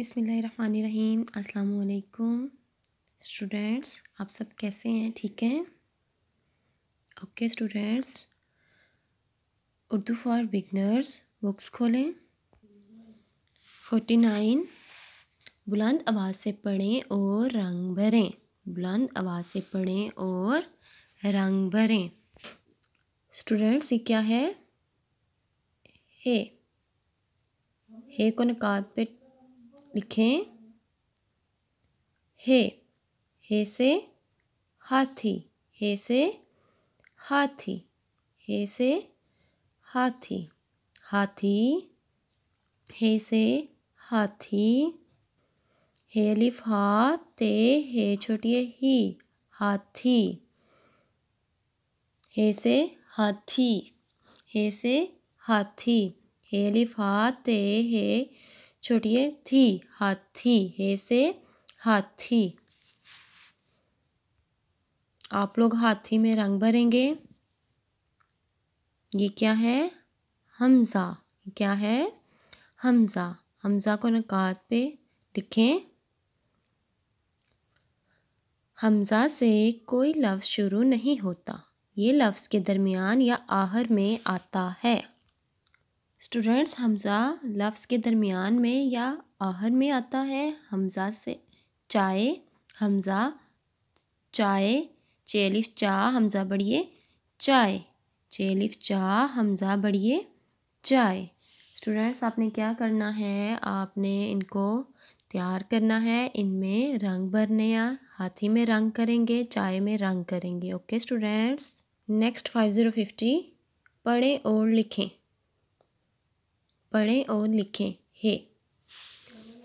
बिसमीम अस्सलाम स्टूडेंट्स आप सब कैसे हैं ठीक हैं okay students Urdu for beginners books खोलें फोर्टी नाइन बुलंद आवाज़ से पढ़ें और रंग भरें बुलंद आवाज़ से पढ़ें और रंग भरें स्टूडेंट्स ये क्या है हे हे को नकात पे लिखें हे हे से हाथी हे से हाथी हे से हाथी हाथी हे से हाथी हे लिफ हा ते हे छोटी ही हाथी हे से हाथी हे से हाथी हे लिफ हा ते हे छोड़िए थी हाथी हे से हाथी आप लोग हाथी में रंग भरेंगे ये क्या है हमज़ा क्या है हमज़ा हमज़ा को नकात पे लिखें हमज़ा से कोई लफ्ज़ शुरू नहीं होता ये लफ्ज़ के दरमियान या आहर में आता है स्टूडेंट्स हमज़ा लफ्ज़ के दरमियान में या आहर में आता है हमज़ा से चाय हमज़ा चाय चेलिफ चा हमज़ा बढ़िए चाय चेलिफ चा हमज़ा बढ़िए चाय स्टूडेंट्स आपने क्या करना है आपने इनको तैयार करना है इनमें रंग भरने या हाथी में रंग करेंगे चाय में रंग करेंगे okay students next five zero fifty पढ़ें और लिखें पढ़ें और लिखें हे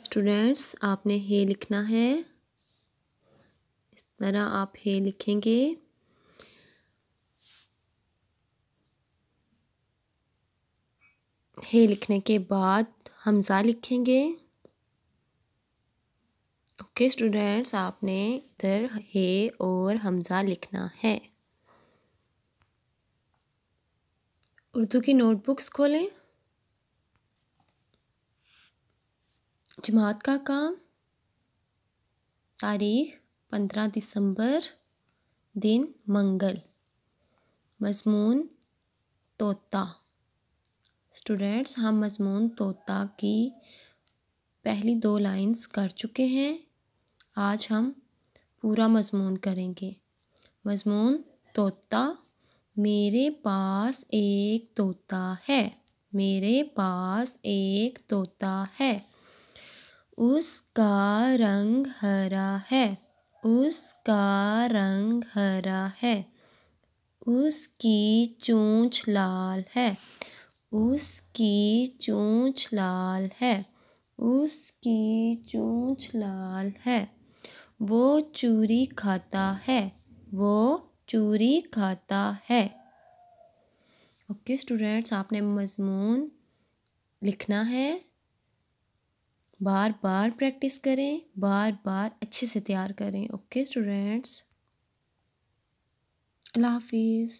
स्टूडेंट्स आपने हे लिखना है इस तरह आप हे लिखेंगे हे लिखने के बाद हमज़ा लिखेंगे ओके स्टूडेंट्स आपने इधर हे और हमज़ा लिखना है उर्दू की नोटबुक्स खोलें जमात का काम तारीख पंद्रह दिसंबर दिन मंगल मजमून तोता स्टूडेंट्स हम मजमून तोता की पहली दो लाइंस कर चुके हैं आज हम पूरा मजमून करेंगे मजमून तोता मेरे पास एक तोता है मेरे पास एक तोता है उसका रंग हरा है उसका रंग हरा है उसकी चोंच लाल है उसकी चोंच लाल है उसकी चोंच लाल है वो चूरी खाता है वो चूरी खाता है ओके स्टूडेंट्स आपने मज़मून लिखना है बार बार प्रैक्टिस करें बार बार अच्छे से तैयार करें ओके स्टूडेंट्स अल्लाह हाफिज़